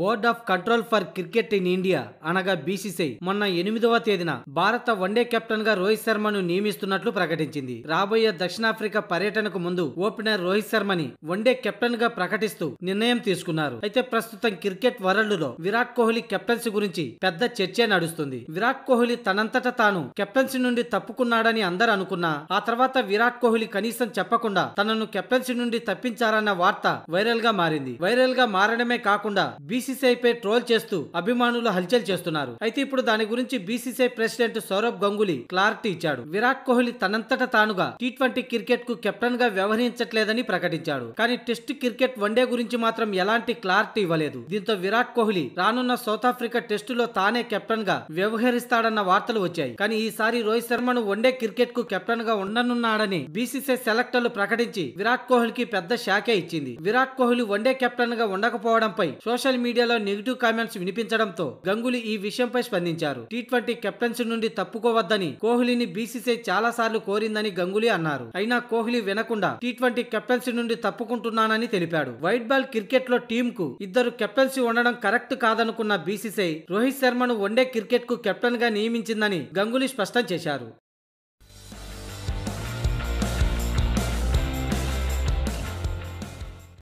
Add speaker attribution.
Speaker 1: board of control for cricket in India అనగా BCCI మొన్న ఎనిమిదవ తేదీన భారత వన్డే కెప్టెన్ గా రోహిత్ శర్మను నియమిస్తున్నట్లు ప్రకటించింది రాబోయే దక్షిణాఫ్రికా పర్యటనకు ముందు ఓపెనర్ రోహిత్ శర్మని వన్డే కెప్టెన్ గా ప్రకటిస్తూ నిర్ణయం తీసుకున్నారు అయితే ప్రస్తుతం క్రికెట్ వరల్డ్ లో విరాట్ కోహ్లీ కెప్టెన్సీ గురించి పెద్ద చర్చే నడుస్తుంది విరాట్ కోహ్లీ తనంతట తాను కెప్టెన్సీ నుండి తప్పుకున్నాడని అందరూ అనుకున్నా ఆ తర్వాత విరాట్ కోహ్లీ కనీసం చెప్పకుండా తనను కెప్టెన్సీ నుండి తప్పించారన్న వార్త వైరల్ గా మారింది వైరల్ గా మారడమే కాకుండా బీసీ పై ట్రోల్ చేస్తూ అభిమానులు హల్చల్ చేస్తున్నారు అయితే ఇప్పుడు దాని గురించి BCCI president Saurabh Ganguly clarity ఇచ్చాడు విరాట్ కోహ్లీ తనంతట తానుగా టీ ట్వంటీ క్రికెట్ కు కెప్టెన్ గా వ్యవహరించట్లేదని ప్రకటించాడు కానీ టెస్ట్ క్రికెట్ వన్డే గురించి మాత్రం ఎలాంటి క్లారిటీ ఇవ్వలేదు దీంతో విరాట్ కోహ్లీ రానున్న సౌత్ ఆఫ్రికా టెస్టులో తానే కెప్టెన్ గా వ్యవహరిస్తాడన్న వార్తలు వచ్చాయి కానీ ఈసారి రోహిత్ శర్మను వన్డే క్రికెట్ కు కెప్టెన్ గా ఉండనున్నాడని బీసీసీఐ సెలెక్టర్లు ప్రకటించి విరాట్ కోహ్లీకి పెద్ద శాఖే ఇచ్చింది విరాట్ కోహ్లీ వన్డే కెప్టెన్ గా ఉండకపోవడంపై సోషల్ మీడియా మీడియాలో నెగిటివ్ కామెంట్స్ వినిపించడంతో గంగులీ ఈ విషయంపై స్పందించారు టీ ట్వంటీ కెప్టెన్సీ నుండి తప్పుకోవద్దని కోహ్లీని బీసీసీ చాలా సార్లు కోరిందని గంగులీ అన్నారు అయినా కోహ్లీ వినకుండా టీ ట్వంటీ కెప్టెన్సీ నుండి తప్పుకుంటున్నానని తెలిపాడు వైట్ బాల్ క్రికెట్ లో టీమ్ కు ఇద్దరు కెప్టెన్సీ ఉండడం కరెక్ట్ కాదనుకున్న బీసీసీ రోహిత్ శర్మను వన్డే క్రికెట్ కు కెప్టెన్ గా నియమించిందని గంగులీ స్పష్టం చేశారు